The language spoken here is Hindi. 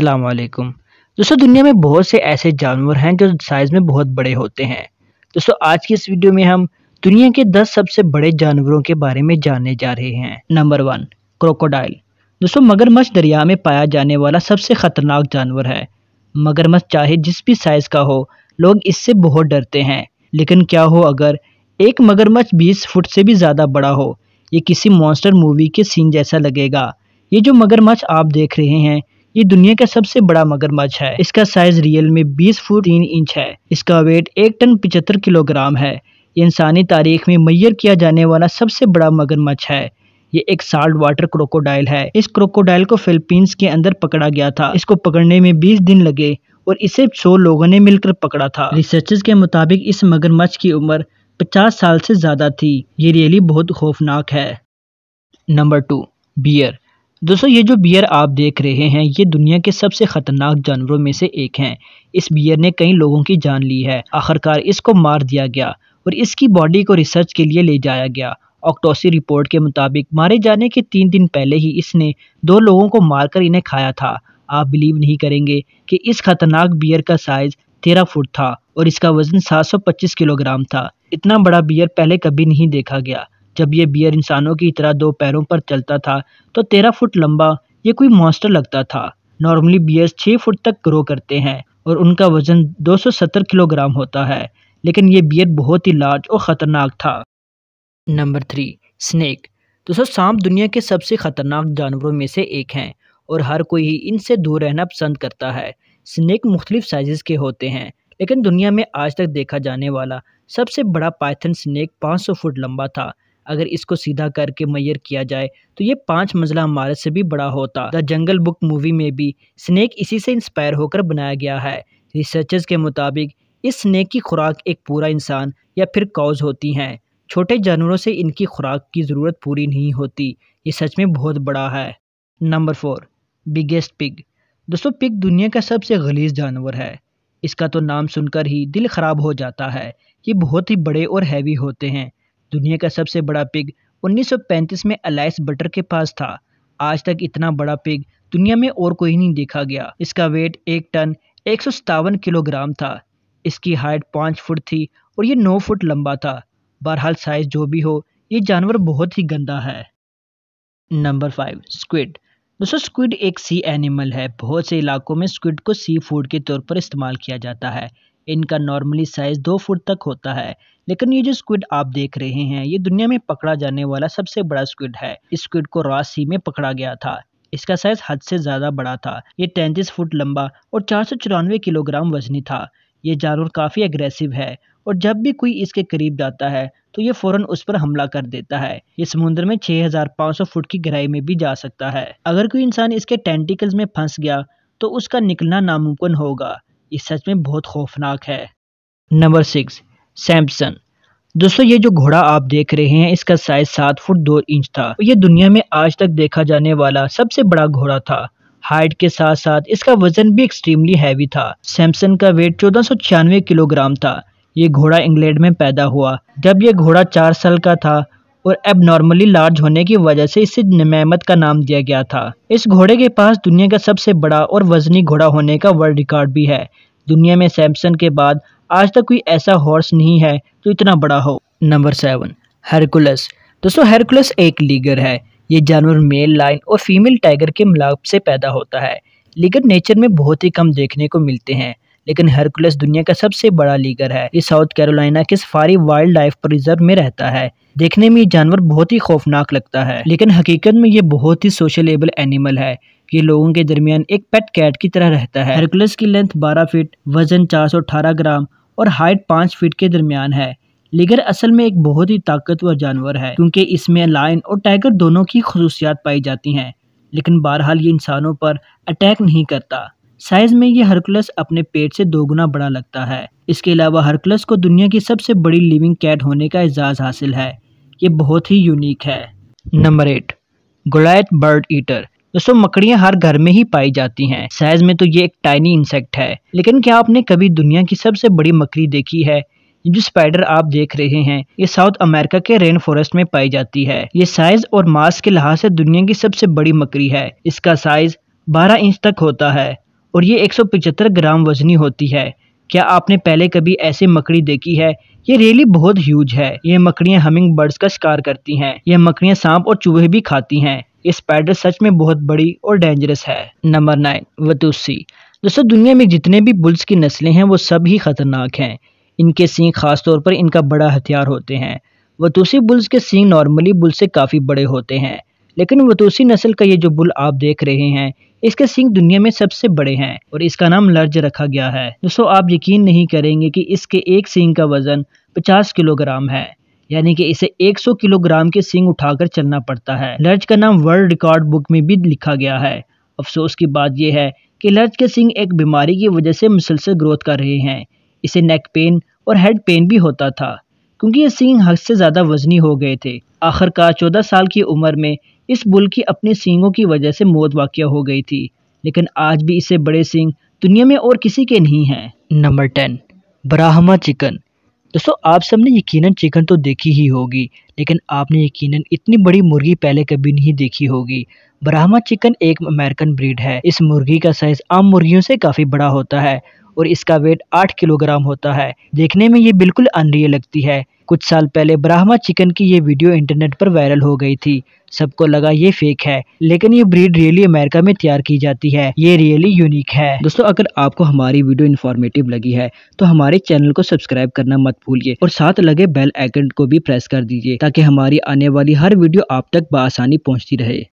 वालेकुम दोस्तों दुनिया में बहुत से ऐसे जानवर हैं जो साइज़ में बहुत बड़े होते हैं दोस्तों आज की इस वीडियो में हम दुनिया के 10 सबसे बड़े जानवरों के बारे में जानने जा रहे हैं नंबर वन क्रोकोडाइल दोस्तों मगरमच्छ दरिया में पाया जाने वाला सबसे ख़तरनाक जानवर है मगरमच्छ चाहे जिस भी साइज़ का हो लोग इससे बहुत डरते हैं लेकिन क्या हो अगर एक मगरमच्छ बीस फुट से भी ज़्यादा बड़ा हो ये किसी मॉन्स्टर मूवी के सीन जैसा लगेगा ये जो मगरमच्छ आप देख रहे हैं ये दुनिया का सबसे बड़ा मगरमच्छ है इसका साइज रियल में 20 फुट 3 इंच है इसका वेट एक टन पिचहत्तर किलोग्राम है ये इंसानी तारीख में मैयर किया जाने वाला सबसे बड़ा मगरमच्छ है ये एक साल्ट वाटर क्रोकोडाइल है इस क्रोकोडाइल को फिलीपींस के अंदर पकड़ा गया था इसको पकड़ने में 20 दिन लगे और इसे 100 लोगों ने मिलकर पकड़ा था रिसर्चर्स के मुताबिक इस मगरमच्छ की उम्र 50 साल से ज़्यादा थी ये रियली बहुत खौफनाक है नंबर टू बियर दोस्तों ये जो बियर आप देख रहे हैं ये दुनिया के सबसे खतरनाक जानवरों में से एक हैं इस बियर ने कई लोगों की जान ली है आखिरकार इसको मार दिया गया और इसकी बॉडी को रिसर्च के लिए ले जाया गया ऑक्टोसी रिपोर्ट के मुताबिक मारे जाने के तीन दिन पहले ही इसने दो लोगों को मारकर इन्हें खाया था आप बिलीव नहीं करेंगे कि इस खतरनाक बियर का साइज तेरह फुट था और इसका वजन सात किलोग्राम था इतना बड़ा बियर पहले कभी नहीं देखा गया जब ये बियर इंसानों की तरह दो पैरों पर चलता था तो तेरह फुट लंबा ये कोई मॉन्स्टर लगता था नॉर्मली बियर्स छः फुट तक ग्रो करते हैं और उनका वजन 270 किलोग्राम होता है लेकिन ये बियर बहुत ही लार्ज और ख़तरनाक था नंबर थ्री स्नैक दोस्तों सांप दुनिया के सबसे ख़तरनाक जानवरों में से एक हैं और हर कोई ही इनसे दूर रहना पसंद करता है स्नैक मुख्तलिफ साइज़ के होते हैं लेकिन दुनिया में आज तक देखा जाने वाला सबसे बड़ा पाइथन स्नैक 500 फुट लंबा था अगर इसको सीधा करके मैयर किया जाए तो ये पाँच मंजिला इमारत से भी बड़ा होता द जंगल बुक मूवी में भी स्नैक इसी से इंस्पायर होकर बनाया गया है रिसर्चर्स के मुताबिक इस स्नैक की खुराक एक पूरा इंसान या फिर काउज होती हैं छोटे जानवरों से इनकी खुराक की ज़रूरत पूरी नहीं होती ये सच में बहुत बड़ा है नंबर फोर बिगेस्ट पिग दोस्तों पिग दुनिया का सबसे गलीज जानवर है इसका तो नाम सुनकर ही दिल ख़राब हो जाता है ये बहुत ही बड़े और हैवी होते हैं दुनिया का सबसे बड़ा पिग 1935 में अलाइस बटर के पास था आज तक इतना बड़ा पिग दुनिया में और कोई नहीं देखा गया इसका वेट एक टन एक किलोग्राम था इसकी हाइट पाँच फुट थी और ये नौ फुट लंबा था बहरहाल साइज जो भी हो ये जानवर बहुत ही गंदा है नंबर फाइव स्क्विड दोस्तों स्क्विड एक सी एनिमल है बहुत से इलाकों में स्क्विड को सी फूड के तौर पर इस्तेमाल किया जाता है इनका नॉर्मली साइज दो फुट तक होता है लेकिन ये जो स्क्विड आप देख रहे हैं ये दुनिया में पकड़ा जाने वाला सबसे बड़ा स्क्विड है इस स्क्विड को रास सी में पकड़ा गया था इसका साइज हद से ज्यादा बड़ा था ये तैंतीस फुट लंबा और चार किलोग्राम वजनी था ये जानवर काफ़ी अग्रेसिव है और जब भी कोई इसके करीब जाता है तो ये फौरन उस पर हमला कर देता है ये समुद्र में 6,500 फुट की गहराई में भी जा सकता है अगर कोई इंसान इसके टेंटिकल्स में फंस गया तो उसका निकलना नामुमकिन होगा ये सच में बहुत खौफनाक है नंबर सिक्स सैमसन दोस्तों ये जो घोड़ा आप देख रहे हैं इसका साइज सात फुट दो इंच था ये दुनिया में आज तक देखा जाने वाला सबसे बड़ा घोड़ा था हाइट के साथ साथ इसका वजन भी एक्सट्रीमली हैवी था सैमसन का वेट चौदह किलोग्राम था ये घोड़ा इंग्लैंड में पैदा हुआ जब ये घोड़ा चार साल का था और एबनॉर्मली लार्ज होने की वजह से इसे नमैमत का नाम दिया गया था इस घोड़े के पास दुनिया का सबसे बड़ा और वजनी घोड़ा होने का वर्ल्ड रिकॉर्ड भी है दुनिया में सैमसन के बाद आज तक कोई ऐसा हॉर्स नहीं है जो इतना बड़ा हो नंबर सेवन हरकुलस दोस्तों हरकुलस एक लीगर है ये जानवर मेल लाइन और फीमेल टाइगर के मिलाप से पैदा होता है लीगर नेचर में बहुत ही कम देखने को मिलते हैं लेकिन हरकुलस दुनिया का सबसे बड़ा लीगर है ये साउथ कैरोलिना के सफारी वाइल्ड लाइफ रिजर्व में रहता है देखने में ये जानवर बहुत ही खौफनाक लगता है लेकिन हकीकत में ये बहुत ही सोशलेबल एनिमल है ये लोगों के दरमियान एक पेट कैट की तरह रहता है हरकुलस की लेंथ 12 फीट वजन 418 ग्राम और हाइट 5 फीट के दरमियान है लीगर असल में एक बहुत ही ताकतवर जानवर है क्योंकि इसमें लाइन और टाइगर दोनों की खसूसियात पाई जाती हैं लेकिन बहरहाल ये इंसानों पर अटैक नहीं करता साइज में ये हरकुलस अपने पेट से दोगुना बड़ा लगता है इसके अलावा हरकुलस को दुनिया की सबसे बड़ी लिविंग कैट होने का एजाज़ हासिल है ये बहुत ही यूनिक है number eight Goliath bird eater दोस्तों मकड़ियां हर घर में ही पाई जाती हैं साइज में तो ये एक टाइनी इंसेक्ट है लेकिन क्या आपने कभी दुनिया की सबसे बड़ी मकड़ी देखी है जो स्पाइडर आप देख रहे हैं ये साउथ अमेरिका के रेन फॉरेस्ट में पाई जाती है ये साइज और मास के लिहाज से दुनिया की सबसे बड़ी मकड़ी है इसका साइज 12 इंच तक होता है और ये 175 ग्राम वजनी होती है क्या आपने पहले कभी ऐसी मकड़ी देखी है ये रेली बहुत ह्यूज है ये मकड़ियाँ हमिंग बर्ड्स का शिकार करती हैं यह मकड़ियाँ सांप और चूहे भी खाती हैं ये स्पाइडर सच में बहुत बड़ी और डेंजरस है नंबर नाइन वतूसी दोस्तों दुनिया में जितने भी बुल्स की नस्लें हैं वो सब ही खतरनाक हैं इनके सींग तौर पर इनका बड़ा हथियार होते हैं वतूसी बुल्स के सींग नॉर्मली बुल से काफ़ी बड़े होते हैं लेकिन वतूसी नस्ल का ये जो बुल आप देख रहे हैं इसके सिंग दुनिया में सबसे बड़े हैं और इसका नाम लर्ज रखा गया है दोस्तों आप यकीन नहीं करेंगे कि इसके एक सिंग का वजन 50 किलोग्राम है यानी कि इसे 100 किलोग्राम के सिंग उठाकर चलना पड़ता है लर्ज का नाम वर्ल्ड रिकॉर्ड बुक में भी लिखा गया है अफसोस की बात यह है कि लर्ज के सिंग एक बीमारी की वजह से मुसलसल ग्रोथ कर रहे हैं इसे नेक पेन और हेड पेन भी होता था क्योंकि ये सिंग हद से ज़्यादा वजनी हो गए थे आखिरकार चौदह साल की उम्र में इस बुल की अपने सींगों की वजह से मौत वाक़ हो गई थी लेकिन आज भी इससे बड़े सींग दुनिया में और किसी के नहीं हैं नंबर टेन ब्राहमा चिकन दोस्तों आप सबने यकीनन चिकन तो देखी ही होगी लेकिन आपने यकीनन इतनी बड़ी मुर्गी पहले कभी नहीं देखी होगी ब्राह्मा चिकन एक अमेरिकन ब्रीड है इस मुर्गी का साइज आम मुर्गियों से काफ़ी बड़ा होता है और इसका वेट आठ किलोग्राम होता है देखने में ये बिल्कुल अनरिय लगती है कुछ साल पहले ब्राह्मा चिकन की ये वीडियो इंटरनेट पर वायरल हो गई थी सबको लगा ये फेक है लेकिन ये ब्रीड रियली अमेरिका में तैयार की जाती है ये रियली यूनिक है दोस्तों अगर आपको हमारी वीडियो इन्फॉर्मेटिव लगी है तो हमारे चैनल को सब्सक्राइब करना मत भूलिए और साथ लगे बेल आइकन को भी प्रेस कर दीजिए ताकि हमारी आने वाली हर वीडियो आप तक बसानी पहुँचती रहे